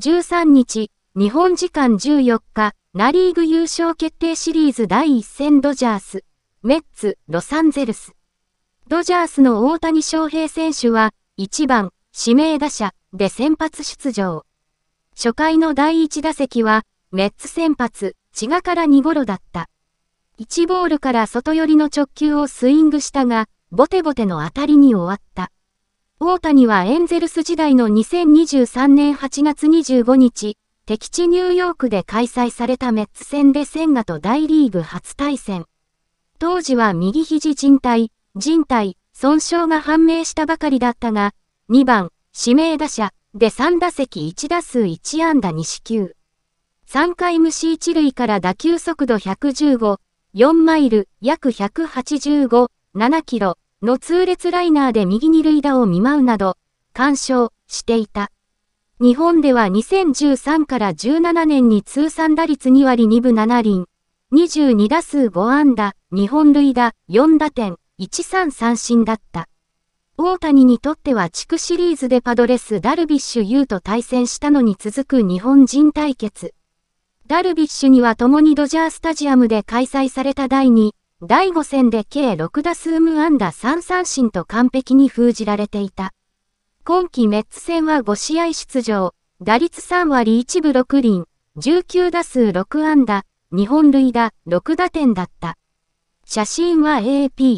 13日、日本時間14日、ナリーグ優勝決定シリーズ第1戦ドジャース、メッツ、ロサンゼルス。ドジャースの大谷翔平選手は、1番、指名打者で先発出場。初回の第1打席は、メッツ先発、千賀から2頃だった。1ボールから外寄りの直球をスイングしたが、ボテボテの当たりに終わった。大谷はエンゼルス時代の2023年8月25日、敵地ニューヨークで開催されたメッツ戦で千賀と大リーグ初対戦。当時は右肘靭帯、靭帯、損傷が判明したばかりだったが、2番、指名打者で3打席1打数1安打2四球。3回無視一塁から打球速度115、4マイル、約185、7キロ、の通列ライナーで右二塁打を見舞うなど、干渉していた。日本では2013から17年に通算打率2割2分7厘、22打数5安打、2本塁打、4打点、13三振だった。大谷にとっては地区シリーズでパドレスダルビッシュ優と対戦したのに続く日本人対決。ダルビッシュには共にドジャースタジアムで開催された第2第5戦で計6打数無安打3三振と完璧に封じられていた。今季メッツ戦は5試合出場、打率3割1分6厘、19打数6安打、2本塁打6打点だった。写真は AP。